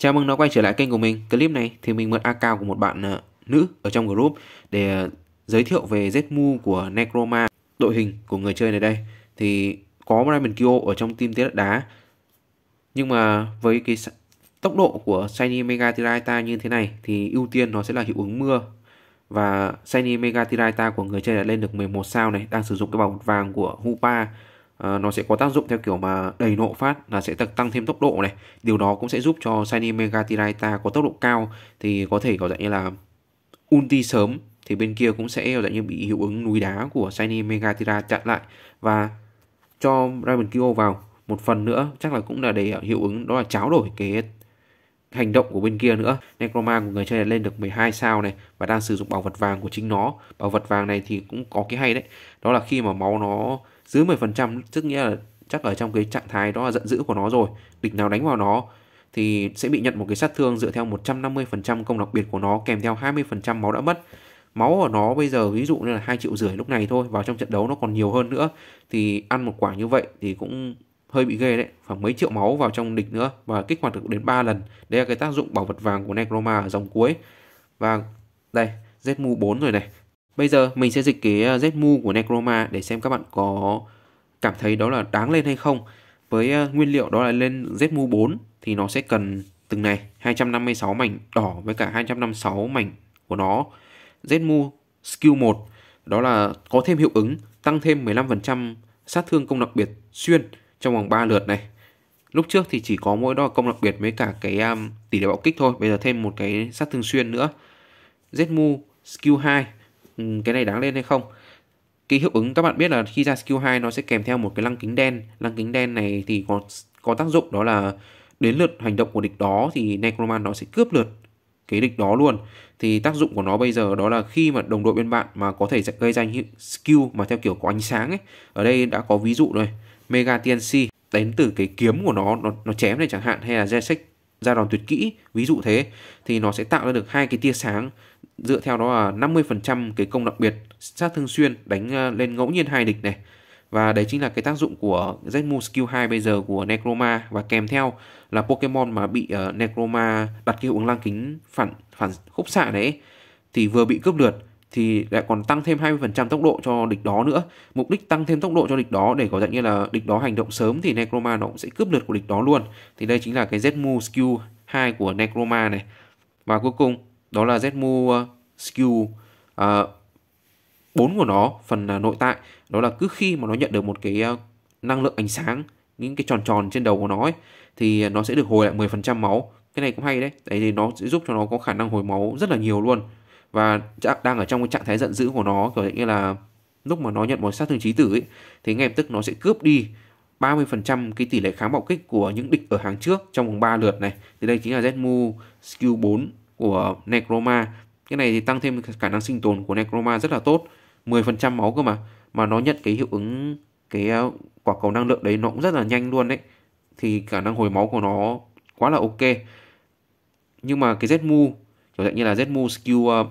Chào mừng nó quay trở lại kênh của mình. Clip này thì mình mượn account của một bạn uh, nữ ở trong group để uh, giới thiệu về Zmu của Necroma, đội hình của người chơi này đây. Thì có Raymond Kyo ở trong team tiết đá. Nhưng mà với cái tốc độ của Shiny Mega Tiraita như thế này thì ưu tiên nó sẽ là hiệu ứng mưa và Shiny Mega Tiraita của người chơi đã lên được 11 sao này đang sử dụng cái bảo vật vàng của Hupa à, nó sẽ có tác dụng theo kiểu mà đầy nộ phát là sẽ tăng thêm tốc độ này điều đó cũng sẽ giúp cho Shiny Mega Tiraita có tốc độ cao thì có thể có dạng như là ulti sớm thì bên kia cũng sẽ dạng như bị hiệu ứng núi đá của Shiny Mega Tira chặn lại và cho Dragon Kyo vào một phần nữa chắc là cũng là để hiệu ứng đó là cháo đổi cái hành động của bên kia nữa. Necroma của người chơi này lên được 12 sao này và đang sử dụng bảo vật vàng của chính nó. Bảo vật vàng này thì cũng có cái hay đấy. Đó là khi mà máu nó dưới 10%, tức nghĩa là chắc ở trong cái trạng thái đó là giận dữ của nó rồi. Địch nào đánh vào nó thì sẽ bị nhận một cái sát thương dựa theo 150% công đặc biệt của nó kèm theo 20% máu đã mất. Máu của nó bây giờ ví dụ như là 2 triệu rưỡi lúc này thôi, vào trong trận đấu nó còn nhiều hơn nữa thì ăn một quả như vậy thì cũng hơi bị ghê đấy, khoảng mấy triệu máu vào trong địch nữa và kích hoạt được đến 3 lần. Đây là cái tác dụng bảo vật vàng của Necroma ở dòng cuối. Và đây, Zmu 4 rồi này. Bây giờ mình sẽ dịch cái à, Zmu của Necroma để xem các bạn có cảm thấy đó là đáng lên hay không. Với à, nguyên liệu đó là lên Zmu 4 thì nó sẽ cần từng này 256 mảnh đỏ với cả 256 mảnh của nó. Zmu skill 1 đó là có thêm hiệu ứng tăng thêm 15% sát thương công đặc biệt xuyên trong vòng 3 lượt này lúc trước thì chỉ có mỗi đó công đặc biệt với cả cái um, tỷ lệ bạo kích thôi bây giờ thêm một cái sát thương xuyên nữa Zmu skill 2 uhm, ừ, cái này đáng lên hay không cái hiệu ứng các bạn biết là khi ra skill 2 nó sẽ kèm theo một cái lăng kính đen lăng kính đen này thì có có tác dụng đó là đến lượt hành động của địch đó thì necroman nó sẽ cướp lượt cái địch đó luôn thì tác dụng của nó bây giờ đó là khi mà đồng đội bên bạn mà có thể gây ra những skill mà theo kiểu có ánh sáng ấy ở đây đã có ví dụ rồi Mega TNC đến từ cái kiếm của nó nó, nó chém này chẳng hạn hay là Jesek ra đòn tuyệt kỹ ví dụ thế thì nó sẽ tạo ra được hai cái tia sáng dựa theo đó là 50% cái công đặc biệt sát thương xuyên đánh ờ, lên ngẫu nhiên hai địch này và đấy chính là cái tác dụng của Zmu Skill 2 bây giờ của Necroma và kèm theo là Pokemon mà bị uh, Necroma đặt cái uống lăng kính phản phản khúc xạ đấy thì vừa bị cướp lượt thì lại còn tăng thêm 20% tốc độ cho địch đó nữa. Mục đích tăng thêm tốc độ cho địch đó để có dạng như là địch đó hành động sớm thì Necroma nó cũng sẽ cướp lượt của địch đó luôn. Thì đây chính là cái Zmu skill 2 của Necroma này. Và cuối cùng đó là Zmu uh, ờ, skill uh, ờ, 4 của nó, phần uh, nội tại. Đó là cứ khi mà nó nhận được một cái uh, năng lượng ánh sáng, những cái tròn tròn trên đầu của nó ấy, thì nó sẽ được hồi lại 10% máu. Cái này cũng hay đấy. Đấy thì nó sẽ giúp cho nó có khả năng hồi máu rất là nhiều luôn và đang ở trong cái trạng thái giận dữ của nó kiểu như là lúc mà nó nhận một sát thương trí tử ấy thì ngay lập tức nó sẽ cướp đi 30% cái tỷ lệ kháng bạo kích của những địch ở hàng trước trong vòng 3 lượt này. Thì đây chính là Zmu skill 4 của Necroma. Cái này thì tăng thêm khả năng sinh tồn của Necroma rất là tốt. 10% máu cơ mà mà nó nhận cái hiệu ứng cái ờ, quả cầu năng lượng đấy nó cũng rất là nhanh luôn đấy. Thì khả năng hồi máu của nó quá là ok. Nhưng mà cái Zmu kiểu dạng như là Zmu skill ờ,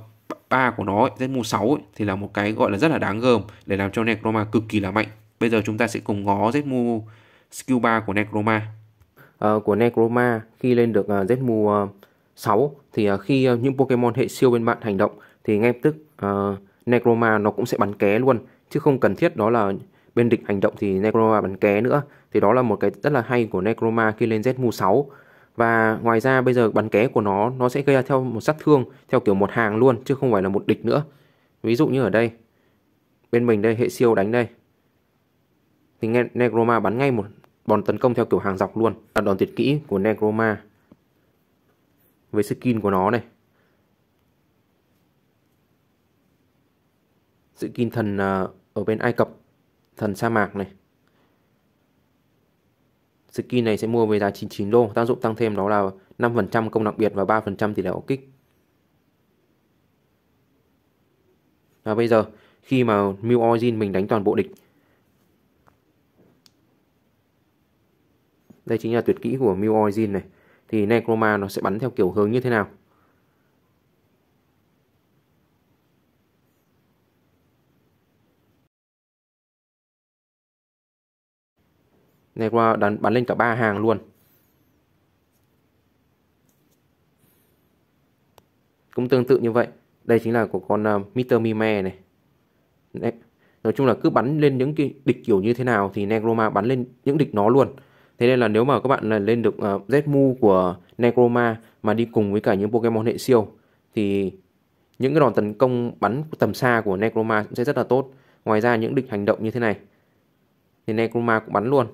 3 của nó, Z6 ấy, thì là một cái gọi là rất là đáng gờm để làm cho Necroma cực kỳ là mạnh. Bây giờ chúng ta sẽ cùng ngó Zmu skill 3 của Necroma. À, của Necroma khi lên được uh, ờ, Zmu ờ, uh, 6 thì uh, khi uh, những Pokemon hệ siêu bên bạn hành động thì ngay lập tức uh, Necroma nó cũng sẽ bắn ké luôn chứ không cần thiết đó là bên địch hành động thì Necroma bắn ké nữa. Thì đó là một cái rất là hay của Necroma khi lên Zmu 6 và ngoài ra bây giờ bắn ké của nó nó sẽ gây ra theo một sát thương theo kiểu một hàng luôn chứ không phải là một địch nữa ví dụ như ở đây bên mình đây hệ siêu đánh đây thì Negroma bắn ngay một đòn tấn công theo kiểu hàng dọc luôn là đòn tuyệt kỹ của Negroma với skin của nó này skin thần à, ở bên Ai Cập thần sa mạc này Skin này sẽ mua với giá 99 đô, tác dụng tăng thêm đó là 5% công đặc biệt và 3% tỷ lệ hậu kích. Và bây giờ khi mà Mew Origin mình đánh toàn bộ địch. Đây chính là tuyệt kỹ của Mew Origin này. Thì Necroma nó sẽ bắn theo kiểu hướng như thế nào? này qua đánh bắn lên cả ba hàng luôn cũng tương tự như vậy đây chính là của con uh, à, Mr. Mime này Đấy. nói chung là cứ bắn lên những cái địch kiểu như thế nào thì Necroma bắn lên những địch nó luôn thế nên là nếu mà các bạn lên được uh, à, Zmu của Necroma mà đi cùng với cả những Pokemon hệ siêu thì những cái đòn tấn công bắn tầm xa của Necroma cũng sẽ rất là tốt. Ngoài ra những địch hành động như thế này thì Necroma cũng bắn luôn.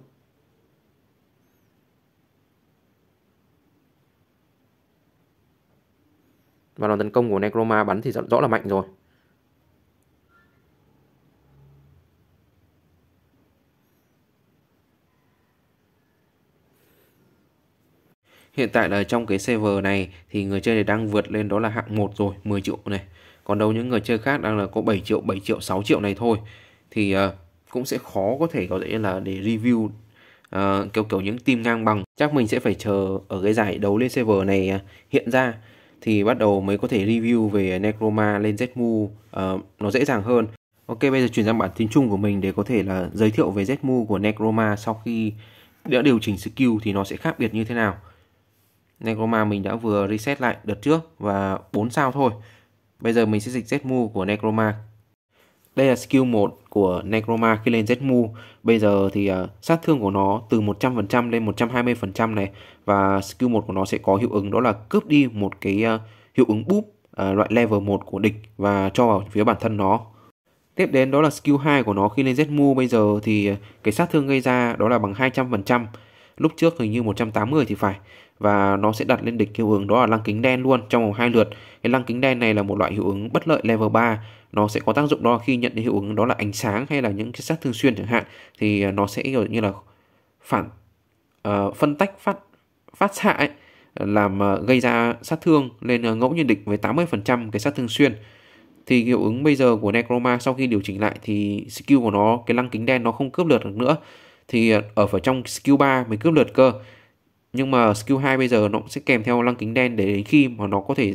Và đòn tấn công của Necroma bắn thì rõ, là mạnh rồi. Hiện tại là trong cái server này thì người chơi này đang vượt lên đó là hạng 1 rồi, 10 triệu này. Còn đâu những người chơi khác đang là có 7 triệu, 7 triệu, 6 triệu này thôi thì ờ, cũng sẽ khó có thể có thể là để review uh, kiểu kiểu những team ngang bằng. Chắc mình sẽ phải chờ ở cái giải đấu lên server này ờ, hiện ra thì bắt đầu mới có thể review về Necroma lên Zmu uh, nó dễ dàng hơn. Ok bây giờ chuyển sang bản tính chung của mình để có thể là giới thiệu về Zmu của Necroma sau khi đã điều chỉnh skill thì nó sẽ khác biệt như thế nào. Necroma mình đã vừa reset lại đợt trước và 4 sao thôi. Bây giờ mình sẽ dịch Zmu của Necroma đây là skill 1 của Necroma khi lên Zmu. Bây giờ thì uh, sát thương của nó từ 100% lên 120% này và skill 1 của nó sẽ có hiệu ứng đó là cướp đi một cái uh, hiệu ứng búp uh, loại level 1 của địch và cho vào phía bản thân nó. Tiếp đến đó là skill 2 của nó khi lên Zmu bây giờ thì cái sát thương gây ra đó là bằng 200%. Lúc trước hình như 180 thì phải và nó sẽ đặt lên địch hiệu ứng đó là lăng kính đen luôn trong vòng hai lượt. Cái lăng kính đen này là một loại hiệu ứng bất lợi level 3. Nó sẽ có tác dụng đó khi nhận được hiệu ứng đó là ánh sáng hay là những cái sát thương xuyên chẳng hạn thì à, nó sẽ kiểu như là phản uh, phân tách phát phát xạ ấy, làm uh, gây ra sát thương lên uh, ngẫu nhiên địch với 80% cái sát thương xuyên thì hiệu ứng bây giờ của Necroma sau khi điều chỉnh lại thì skill của nó cái lăng kính đen nó không cướp lượt được nữa thì ở phải trong skill 3 mới cướp lượt cơ nhưng mà skill 2 bây giờ nó cũng sẽ kèm theo lăng kính đen để đến khi mà nó có thể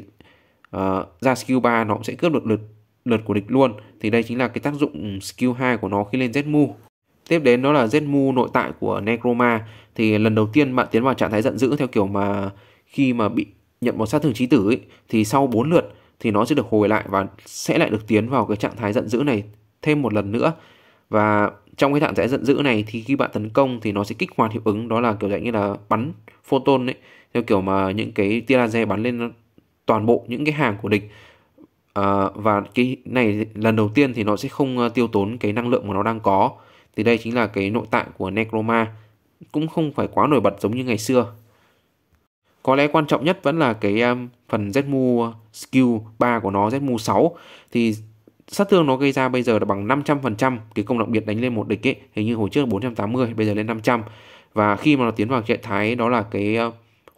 uh, ra skill 3 nó cũng sẽ cướp được lượt lượt của địch luôn thì đây chính là cái tác dụng skill 2 của nó khi lên Zmu tiếp đến đó là Zmu nội tại của Necroma thì lần đầu tiên bạn tiến vào trạng thái giận dữ theo kiểu mà khi mà bị nhận một sát thương trí tử ấy, thì sau 4 lượt thì nó sẽ được hồi lại và sẽ lại được tiến vào cái trạng thái giận dữ này thêm một lần nữa và trong cái trạng thái giận dữ này thì khi bạn tấn công thì nó sẽ kích hoạt hiệu ứng đó là kiểu dạng như là bắn photon đấy theo kiểu mà những cái tia laser bắn lên toàn bộ những cái hàng của địch à, và cái này lần đầu tiên thì nó sẽ không ờ, tiêu tốn cái năng lượng mà nó đang có thì đây chính là cái nội tại của Necroma cũng không phải quá nổi bật giống như ngày xưa có lẽ quan trọng nhất vẫn là cái um, phần Zmu skill 3 của nó Zmu 6 thì sát thương nó gây ra bây giờ là bằng 500% cái công đặc biệt đánh lên một địch ấy hình như hồi trước 480 bây giờ lên 500 và khi mà nó tiến vào trạng thái đó là cái ờ,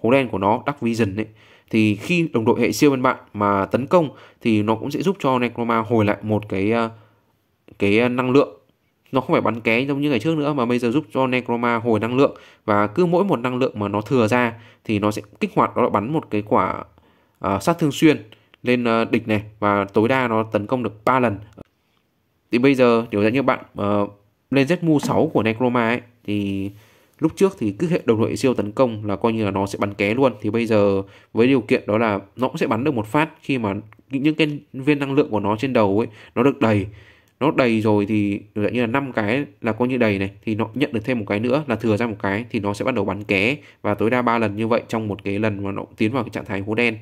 hố đen của nó Dark Vision ấy thì khi đồng đội hệ siêu bên bạn mà tấn công thì nó cũng sẽ giúp cho Necroma hồi lại một cái ờ, cái ờ, năng lượng nó không phải bắn ké giống như ngày trước nữa mà bây giờ giúp cho Necroma hồi năng lượng và cứ mỗi một năng lượng mà nó thừa ra thì nó sẽ kích hoạt đó là bắn một cái quả uh, sát thương xuyên lên ờ, địch này và tối đa nó tấn công được 3 lần thì bây giờ nếu như bạn uh, lên Zmu 6 của Necroma ấy thì lúc trước thì cứ hệ đồng đội siêu tấn công là coi như là nó sẽ bắn ké luôn thì bây giờ với điều kiện đó là nó cũng sẽ bắn được một phát khi mà những cái viên năng lượng của nó trên đầu ấy nó được đầy nó đầy rồi thì dạng như là năm cái là coi như đầy này thì nó nhận được thêm một cái nữa là thừa ra một cái thì nó sẽ bắt đầu bắn ké và tối đa 3 lần như vậy trong một cái lần mà nó tiến vào cái trạng thái hố đen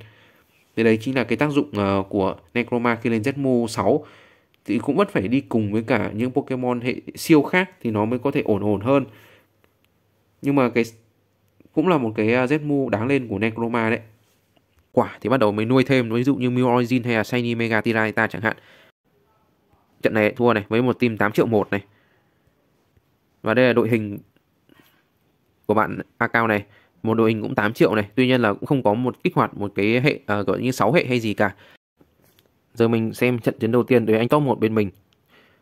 thì đấy chính là cái tác dụng uh, của Necroma khi lên Zmu 6 thì cũng vẫn phải đi cùng với cả những Pokemon hệ siêu khác thì nó mới có thể ổn ổn hơn nhưng mà cái cũng là một cái ờ, Zmu đáng lên của Necroma đấy quả thì bắt đầu mới nuôi thêm ví dụ như Mew Origin hay là Shiny Mega Tyranitar chẳng hạn trận này thua này với một team 8 triệu một này và đây là đội hình của bạn Akao này một đội hình cũng 8 triệu này tuy nhiên là cũng không có một kích hoạt một cái hệ uh, gọi như 6 hệ hay gì cả giờ mình xem trận chiến đầu tiên đối với anh top một bên mình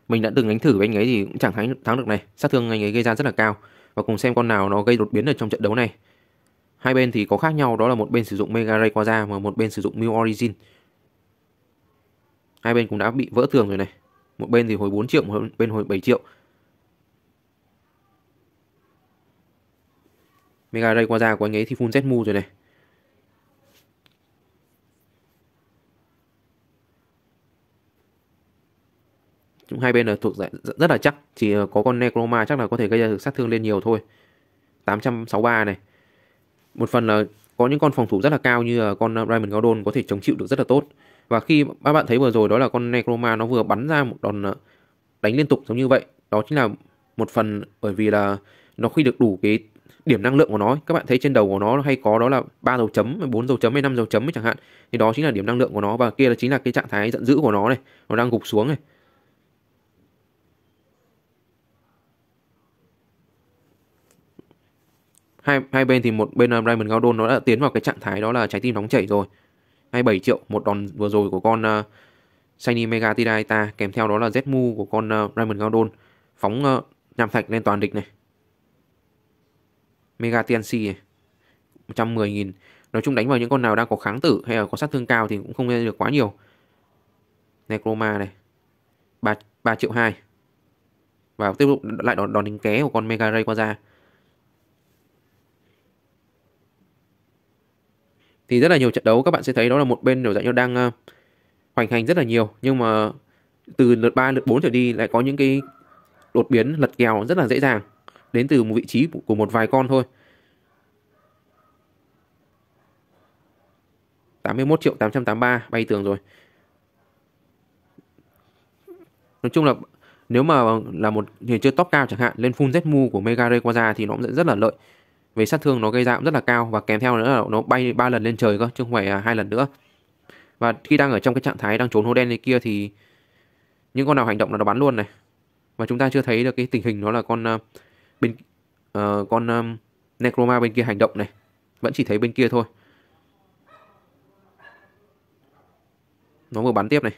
mình đã từng đánh thử với anh ấy thì cũng chẳng thắng, thắng được này sát thương anh ấy gây ra rất là cao và cùng xem con nào nó gây đột biến ở trong trận đấu này hai bên thì có khác nhau đó là một bên sử dụng mega ray quaza mà một bên sử dụng new origin hai bên cũng đã bị vỡ tường rồi này một bên thì hồi 4 triệu một bên hồi 7 triệu Mega Ray qua da của anh ấy thì full Zmu rồi này. Chúng hai bên là thuộc rất là chắc, chỉ có con Necroma chắc là có thể gây ra được sát thương lên nhiều thôi. 863 này. Một phần là có những con phòng thủ rất là cao như là con Raymond Gaudon có thể chống chịu được rất là tốt. Và khi các bạn thấy vừa rồi đó là con Necroma nó vừa bắn ra một đòn ờ, đánh liên tục giống như vậy. Đó chính là một phần bởi vì là nó khi được đủ cái điểm năng lượng của nó các bạn thấy trên đầu của nó hay có đó là ba dấu chấm bốn dấu chấm hay năm dấu chấm ấy chẳng hạn thì đó chính là điểm năng lượng của nó và kia là chính là cái trạng thái giận dữ của nó này nó đang gục xuống này hai hai bên thì một bên là Raymond Gordon nó đã tiến vào cái trạng thái đó là trái tim nóng chảy rồi 27 triệu một đòn vừa rồi của con uh, ờ, Shiny Mega Tidaita kèm theo đó là Zmu của con uh, Raymond Gordon phóng uh, nham thạch lên toàn địch này Mega TNC này 110.000 Nói chung đánh vào những con nào đang có kháng tử hay là có sát thương cao thì cũng không nên được quá nhiều Necroma này 3, 3 triệu 2 Và tiếp tục lại đòn, đòn đánh ké của con Mega Ray qua ra Thì rất là nhiều trận đấu các bạn sẽ thấy đó là một bên đều dạng như đang uh, hoành hành rất là nhiều Nhưng mà từ lượt 3, lượt 4 trở đi lại có những cái đột biến lật kèo rất là dễ dàng đến từ một vị trí của một vài con thôi 81 triệu 883 bay tường rồi Nói chung là nếu mà là một người chơi top cao chẳng hạn lên full Zmu của Mega Ray thì nó cũng rất là lợi về sát thương nó gây ra cũng rất là cao và kèm theo nữa là nó bay 3 lần lên trời cơ chứ không phải hai lần nữa và khi đang ở trong cái trạng thái đang trốn hố đen này kia thì những con nào hành động là nó bắn luôn này và chúng ta chưa thấy được cái tình hình đó là con ờ, bên uh, con um, Necroma bên kia hành động này vẫn chỉ thấy bên kia thôi nó vừa bắn tiếp này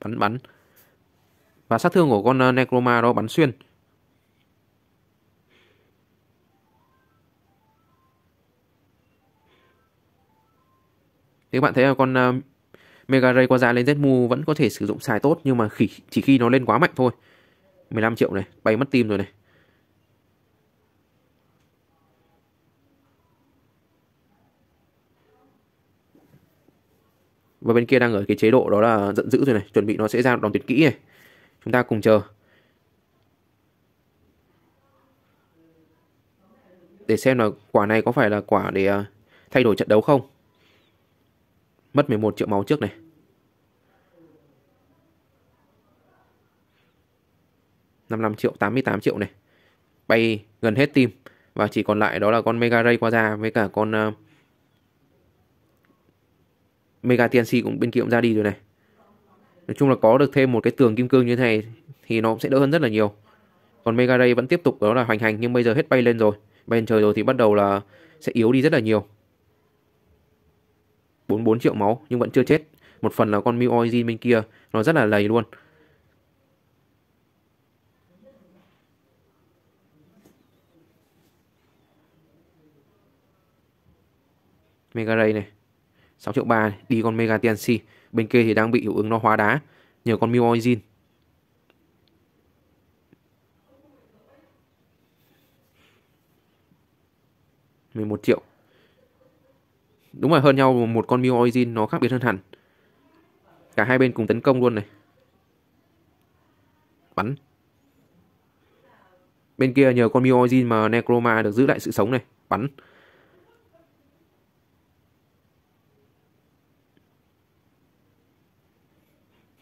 bắn bắn và sát thương của con ờ, Necroma đó bắn xuyên thì các bạn thấy là con uh, Mega Ray qua Quaza lên Zmu vẫn có thể sử dụng xài tốt nhưng mà khỉ, chỉ khi nó lên quá mạnh thôi 15 triệu này bay mất tim rồi này và bên kia đang ở cái chế độ đó là giận dữ rồi này chuẩn bị nó sẽ ra đòn tuyệt kỹ này chúng ta cùng chờ để xem là quả này có phải là quả để ờ, thay đổi trận đấu không Mất 11 triệu máu trước này năm năm triệu tám mươi tám triệu này Bay gần hết tim Và chỉ còn lại đó là con Mega Ray qua ra Với cả con uh, Mega TNC cũng bên kia cũng ra đi rồi này Nói chung là có được thêm một cái tường kim cương như thế này Thì nó cũng sẽ đỡ hơn rất là nhiều Còn Mega Ray vẫn tiếp tục đó là hoành hành Nhưng bây giờ hết bay lên rồi Bay lên trời rồi thì bắt đầu là sẽ yếu đi rất là nhiều 44 triệu máu nhưng vẫn chưa chết. Một phần là con Mew bên kia, nó rất là lầy luôn. Mega Ray này 6 triệu 3 này. Đi con Mega TNC Bên kia thì đang bị hiệu ứng nó hóa đá Nhờ con Mew mười một triệu Đúng rồi, hơn nhau một con Mew Origin nó khác biệt hơn hẳn. Cả hai bên cùng tấn công luôn này. Bắn. Bên kia nhờ con Mew Origin mà Necroma được giữ lại sự sống này. Bắn.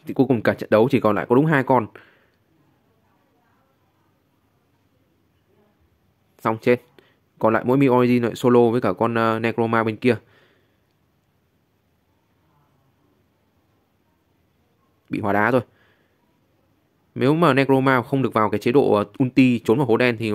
Thì cuối cùng cả trận đấu chỉ còn lại có đúng hai con. Xong chết còn lại mỗi Origin lại solo với cả con uh, Necroma bên kia bị hóa đá rồi nếu mà necromar không được vào cái chế độ ờ, ulti trốn vào hố đen thì